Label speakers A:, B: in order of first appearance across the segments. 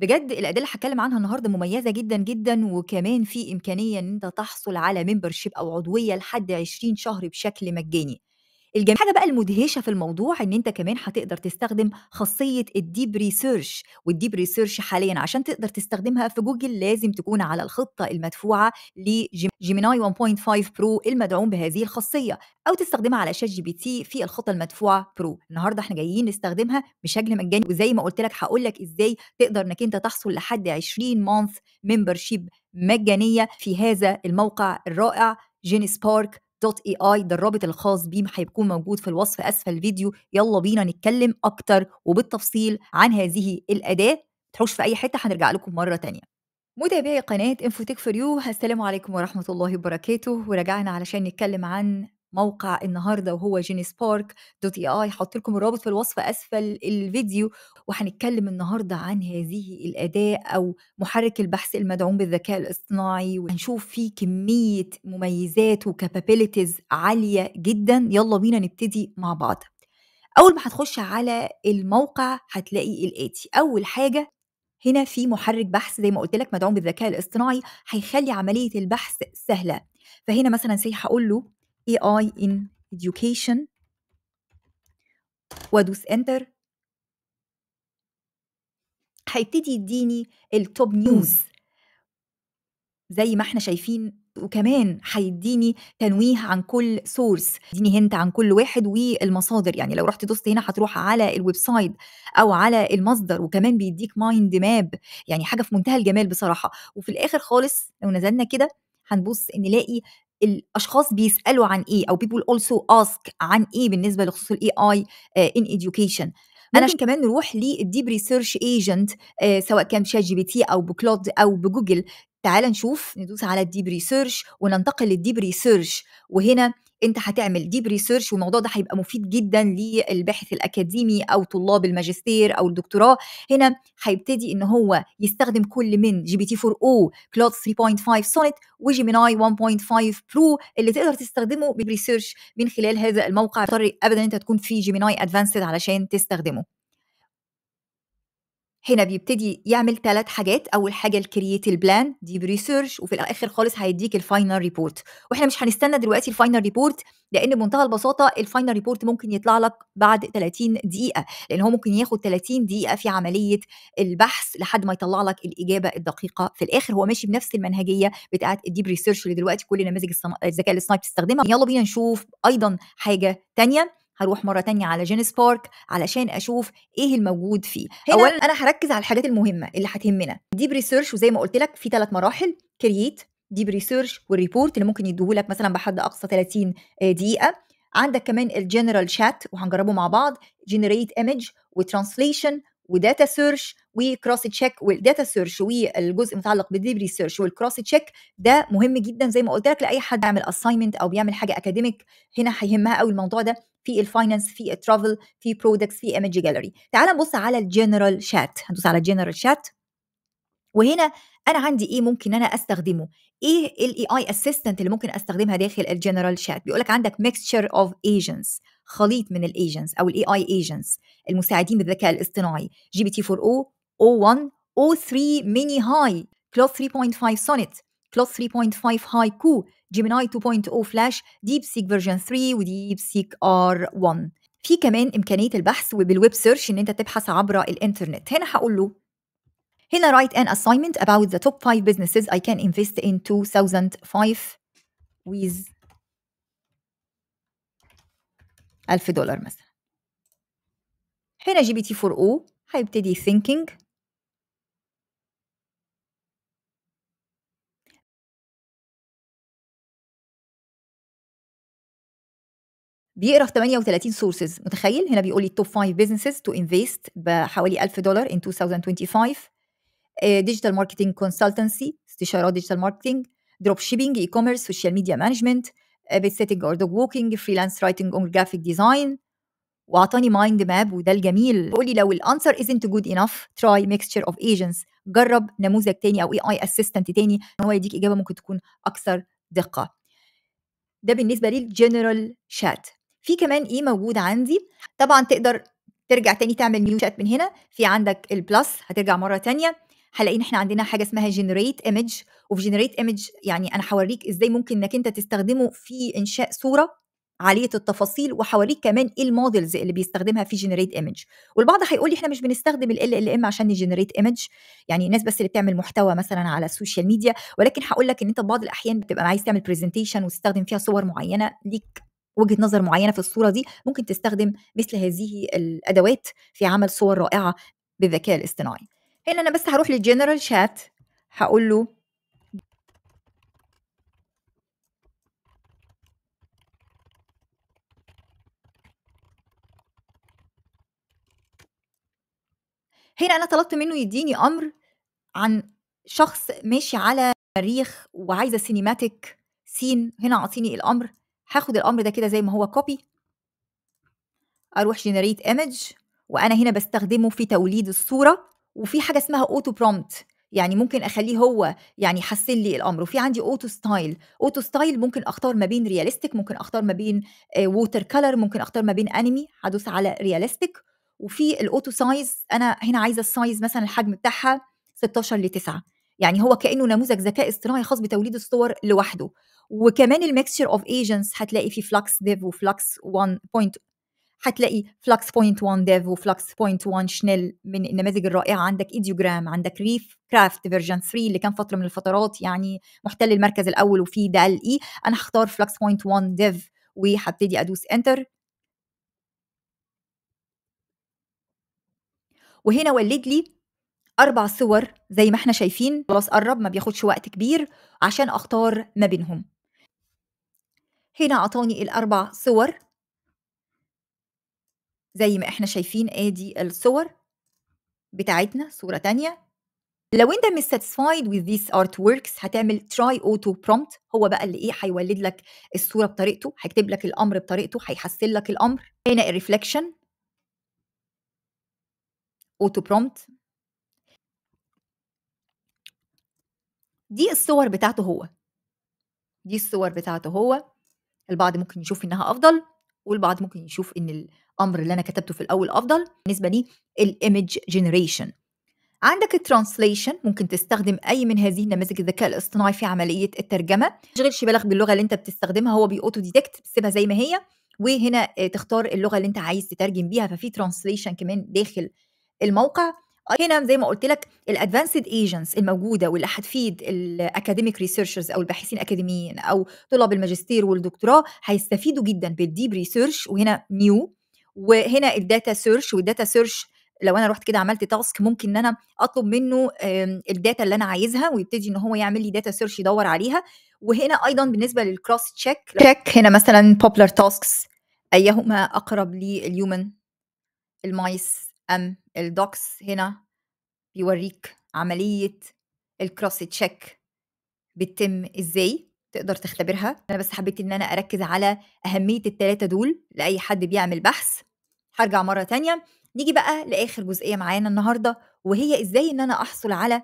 A: بجد الأداة اللي هتكلم عنها النهارده مميزة جدًا، جدًا، وكمان في إمكانية إن أنت تحصل على ممبرشيب أو عضوية لحد 20 شهر بشكل مجاني. الجميل حاجه بقى المدهشه في الموضوع ان انت كمان هتقدر تستخدم خاصيه الديب ريسيرش والديب ريسيرش حاليا عشان تقدر تستخدمها في جوجل لازم تكون على الخطه المدفوعه لجيميناي 1.5 برو المدعوم بهذه الخاصيه او تستخدمها على شات جي بي تي في الخطه المدفوعه برو النهارده احنا جايين نستخدمها بشكل مجاني وزي ما قلت لك هقول لك ازاي تقدر انك انت تحصل لحد 20 مانث ممبرشيب مجانيه في هذا الموقع الرائع جيني سبارك دوت اي اي ده الرابط الخاص بيه هيكون موجود في الوصف اسفل الفيديو يلا بينا نتكلم اكتر وبالتفصيل عن هذه الاداه تحوش في اي حته هنرجع لكم مره تانية متابعي قناه انفوتيك فور يو السلام عليكم ورحمه الله وبركاته ورجعنا علشان نتكلم عن موقع النهارده وهو جيني سبارك دوت اي اي هحط لكم الرابط في الوصف اسفل الفيديو وهنتكلم النهارده عن هذه الاداه او محرك البحث المدعوم بالذكاء الاصطناعي وهنشوف فيه كميه مميزات وكابابيلتيز عاليه جدا يلا بينا نبتدي مع بعض اول ما هتخش على الموقع هتلاقي الاتي اول حاجه هنا في محرك بحث زي ما قلت لك مدعوم بالذكاء الاصطناعي هيخلي عمليه البحث سهله فهنا مثلا سي هقول له AI in Education وادوس انتر هيبتدي يديني التوب نيوز زي ما احنا شايفين وكمان هيديني تنويه عن كل سورس يديني هنت عن كل واحد والمصادر يعني لو رحت دوست هنا هتروح على الويب سايت او على المصدر وكمان بيديك مايند ماب يعني حاجه في منتهى الجمال بصراحه وفي الاخر خالص لو نزلنا كده هنبص نلاقي الاشخاص بيسالوا عن ايه او بيبول اولسو اسك عن ايه بالنسبه لخصوص الاي اي ان education ممكن انا كمان نروح للديب ريسيرش ايجنت سواء كان شات جي بي تي او بكلود او بجوجل تعال نشوف ندوس على الديب ريسيرش وننتقل للديب ريسيرش وهنا انت هتعمل ديب ريسيرش والموضوع ده هيبقى مفيد جدا للباحث الاكاديمي او طلاب الماجستير او الدكتوراه هنا هيبتدي ان هو يستخدم كل من جي بي تي 4 او كلود 3.5 سونيت وجيميناي 1.5 برو اللي تقدر تستخدمه بالريسيرش من خلال هذا الموقع اضطر ابدا انت تكون في جيميناي ادفانسد علشان تستخدمه هنا بيبتدي يعمل ثلاث حاجات اول حاجه الكرييت البلان ديب ريسيرش وفي الاخر خالص هيديك الفاينل ريبورت واحنا مش هنستنى دلوقتي الفاينل ريبورت لان بمنتهى البساطه الفاينل ريبورت ممكن يطلع لك بعد 30 دقيقه لان هو ممكن ياخد 30 دقيقه في عمليه البحث لحد ما يطلع لك الاجابه الدقيقه في الاخر هو ماشي بنفس المنهجيه بتاعه الديب ريسيرش اللي دلوقتي كل نماذج الذكاء الصناعي بتستخدمها يلا بينا نشوف ايضا حاجه ثانيه هروح مره تانية على جينيس بارك علشان اشوف ايه الموجود فيه هنا اولا انا هركز على الحاجات المهمه اللي هتهمنا ديب ريسيرش وزي ما قلت لك في ثلاث مراحل كرييت ديب ريسيرش والريبورت اللي ممكن يديهولك مثلا بحد اقصى 30 آه، دقيقه عندك كمان الجنرال شات وهنجربه مع بعض جنريت ايمج وترانسليشن وداتا سيرش وكروس تشيك والداتا سيرش والجزء المتعلق بالديب ريسيرش والكروس تشيك ده مهم جدا زي ما قلت لك لاي حد بيعمل اساينمنت او بيعمل حاجه اكاديميك هنا هيهمها قوي الموضوع ده في الفاينانس في الترافل في برودكتس في ايمج جاليري تعال نبص على الجنرال شات هندوس على الجنرال شات وهنا انا عندي ايه ممكن انا استخدمه ايه الاي اي اسيستنت اللي ممكن استخدمها داخل الجنرال شات بيقول لك عندك ميكشر اوف ايجنتس خليط من الايجنتس او الاي اي ايجنتس المساعدين بالذكاء الاصطناعي جي بي تي 4 او او 1 او 3 ميني هاي كلوث 3.5 سونيت بلس 3.5 هاي كو جيميناي 2.0 فلاش ديب سيك فيرجن 3 وديب سيك ار 1 في كمان امكانيه البحث وبالويب سيرش ان انت تبحث عبر الانترنت هنا هقول له هنا write an assignment about the top 5 businesses I can invest in 2005 with 1000 دولار مثلا هنا جي بي تي 4 او هيبتدي thinking بيقرا في 38 سورسز متخيل هنا بيقول لي التوب 5 بزنسز تو انفيست بحوالي 1000 دولار ان 2025 ديجيتال ماركتنج كونسلتنسي استشارات ديجيتال ماركتنج دروب شيبينج اي كوميرس سوشيال ميديا مانجمنت بيت سيتنج اور دوج ووكينج فريلانس رايتنج اون جرافيك ديزاين واعطاني مايند ماب وده الجميل بيقول لي لو الانسر ازنت جود انف تراي ميكستشر اوف ايجنتس جرب نموذج تاني او اي اي اسيستنت تاني ان هو يديك اجابه ممكن تكون اكثر دقه ده بالنسبه للجنرال شات في كمان إيه موجود عندي طبعًا تقدر ترجع تاني تعمل نيو شات من هنا، في عندك البلس هترجع مرة تانية، هلاقي إن إحنا عندنا حاجة اسمها جنريت ايمج وفي جنريت ايمج يعني أنا هوريك إزاي ممكن إنك أنت تستخدمه في إنشاء صورة عالية التفاصيل وحواليك كمان إيه المودلز اللي بيستخدمها في جنريت ايمج والبعض هيقول لي إحنا مش بنستخدم ال ال ام عشان نجنريت ايمج يعني الناس بس اللي بتعمل محتوى مثلًا على السوشيال ميديا ولكن هقول لك إن أنت في بعض الأحيان بتبقى عايز تعمل برزنتيشن وتستخدم فيها صور معينة ليك وجهه نظر معينه في الصوره دي ممكن تستخدم مثل هذه الادوات في عمل صور رائعه بالذكاء الاصطناعي هنا انا بس هروح للجنرال شات هقول له هنا انا طلبت منه يديني امر عن شخص ماشي على مريخ وعايزه سينيماتيك سين هنا اعطيني الامر هاخد الامر ده كده زي ما هو كوبي اروح جنريت ايمج وانا هنا بستخدمه في توليد الصوره وفي حاجه اسمها اوتو برومبت يعني ممكن اخليه هو يعني يحسن لي الامر وفي عندي اوتو ستايل اوتو ستايل ممكن اختار ما بين رياليستيك ممكن اختار ما بين ووتر آه، كلر ممكن اختار ما بين انمي هدوس على رياليستيك وفي الاوتو سايز انا هنا عايزه السايز مثلا الحجم بتاعها 16 ل 9 يعني هو كانه نموذج ذكاء اصطناعي خاص بتوليد الصور لوحده وكمان الميكستشر اوف ايجنتس هتلاقي في فلكس ديف وفلكس 1 هتلاقي فلكس بوينت 1 ديف وفلكس بوينت 1 شنيل من النماذج الرائعه عندك ايديوجرام عندك ريف كرافت فيرجن 3 اللي كان فتره من الفترات يعني محتل المركز الاول وفي ده ال اي e. انا هختار فلكس بوينت 1 ديف وهبتدي ادوس انتر وهنا ولد لي أربع صور زي ما احنا شايفين خلاص قرب ما بياخدش وقت كبير عشان أختار ما بينهم هنا أعطاني الأربع صور زي ما احنا شايفين ادي الصور بتاعتنا صورة تانية لو انت مش satisfied with these artworks هتعمل try auto prompt هو بقى اللي ايه هيولد لك الصوره بطريقته هيكتب لك الامر بطريقته هيحسن لك الامر هنا الريفلكشن auto prompt دي الصور بتاعته هو دي الصور بتاعته هو البعض ممكن يشوف انها افضل والبعض ممكن يشوف ان الامر اللي انا كتبته في الاول افضل بالنسبه لي الايمج جنريشن عندك الترانسليشن ممكن تستخدم اي من هذه نماذج الذكاء الاصطناعي في عمليه الترجمه ما تشغلش بالك باللغه اللي انت بتستخدمها هو بيأوتو ديتكت بتسيبها زي ما هي وهنا آه، تختار اللغه اللي انت عايز تترجم بيها ففي ترانسليشن كمان داخل الموقع آه، هنا زي ما قلت لك الادفانسد ايجنتس الموجوده واللي هتفيد الاكاديميك ريسيرشرز او الباحثين الاكاديميين او طلاب الماجستير والدكتوراه هيستفيدوا جدا بالديب ريسيرش وهنا نيو وهنا الداتا سيرش والداتا سيرش لو انا رحت كده عملت تاسك ممكن ان انا اطلب منه الداتا اللي انا عايزها ويبتدي ان هو يعمل لي داتا سيرش يدور عليها وهنا ايضا بالنسبه للكروس تشيك تشيك هنا مثلا بوبلر تاسكس ايهما اقرب لليومن المايس أم الدوكس هنا بيوريك عملية الكروس تشيك بتتم إزاي تقدر تختبرها أنا بس حبيت إن أنا أركز على أهمية التلاتة دول لأي حد بيعمل بحث هرجع مرة تانية نيجي بقى لآخر جزئية معانا النهاردة وهي إزاي إن أنا أحصل على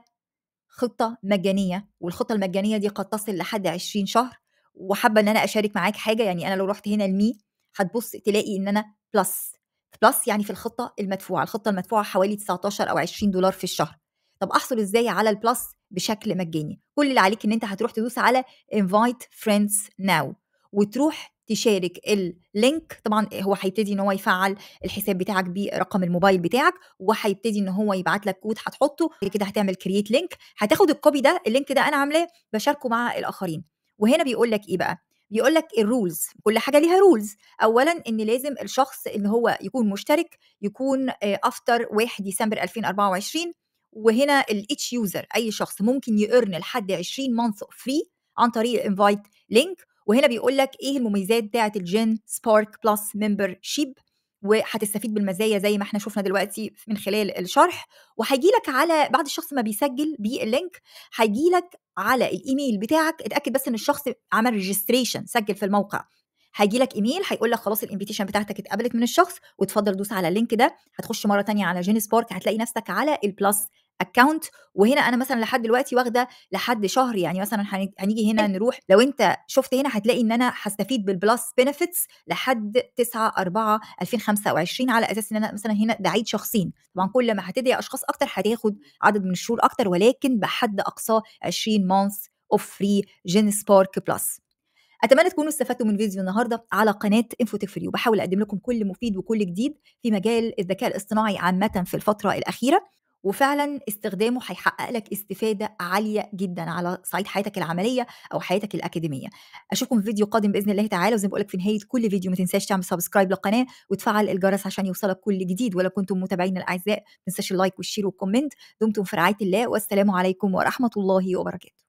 A: خطة مجانية والخطة المجانية دي قد تصل لحد 20 شهر وحابة إن أنا أشارك معاك حاجة يعني أنا لو رحت هنا المي هتبص تلاقي إن أنا بلس بلس يعني في الخطه المدفوعه الخطه المدفوعه حوالي 19 او 20 دولار في الشهر طب احصل ازاي على البلس بشكل مجاني كل اللي عليك ان انت هتروح تدوس على invite friends now وتروح تشارك اللينك طبعا هو هيبتدي ان هو يفعل الحساب بتاعك برقم الموبايل بتاعك وهيبتدي ان هو يبعت لك كود هتحطه كده هتعمل كرييت لينك هتاخد الكوبي ده اللينك ده انا عاملاه بشاركه مع الاخرين وهنا بيقول لك ايه بقى بيقول لك الرولز كل حاجه ليها رولز اولا ان لازم الشخص ان هو يكون مشترك يكون افتر آه، 1 ديسمبر 2024 وهنا الاتش يوزر اي شخص ممكن يقرن لحد 20 مانث فري عن طريق الانفايت لينك وهنا بيقول لك ايه المميزات بتاعه الجين سبارك بلس ممبر شيب وهتستفيد بالمزايا زي ما احنا شفنا دلوقتي من خلال الشرح وهيجي لك على بعد الشخص ما بيسجل باللينك هيجي لك على الايميل بتاعك اتاكد بس ان الشخص عمل ريجستريشن سجل في الموقع هيجي لك ايميل هيقول لك خلاص الانفيتيشن بتاعتك اتقبلت من الشخص وتفضل دوس على اللينك ده هتخش مره تانية على جيني سبارك هتلاقي نفسك على البلس اكونت وهنا انا مثلا لحد دلوقتي واخده لحد شهر يعني مثلا هنيجي هنا نروح لو انت شفت هنا هتلاقي ان انا هستفيد بالبلس بنفيتس لحد 9 4 2025 على اساس ان انا مثلا هنا بعيد شخصين طبعا كل ما هتدعي اشخاص اكتر هتاخد عدد من الشهور اكتر ولكن بحد اقصى 20 مانث اوف فري جين سبارك بلس اتمنى تكونوا استفدتوا من فيديو النهارده على قناه انفوتك فريو بحاول اقدم لكم كل مفيد وكل جديد في مجال الذكاء الاصطناعي عامه في الفتره الاخيره وفعلا استخدامه هيحقق لك استفاده عاليه جدا على صعيد حياتك العمليه او حياتك الاكاديميه اشوفكم في فيديو قادم باذن الله تعالى وزي ما بقول لك في نهايه كل فيديو ما تنساش تعمل سبسكرايب للقناه وتفعل الجرس عشان يوصلك كل جديد ولو كنتم متابعين الاعزاء ما تنساش اللايك والشير والكومنت دمتم في رعايه الله والسلام عليكم ورحمه الله وبركاته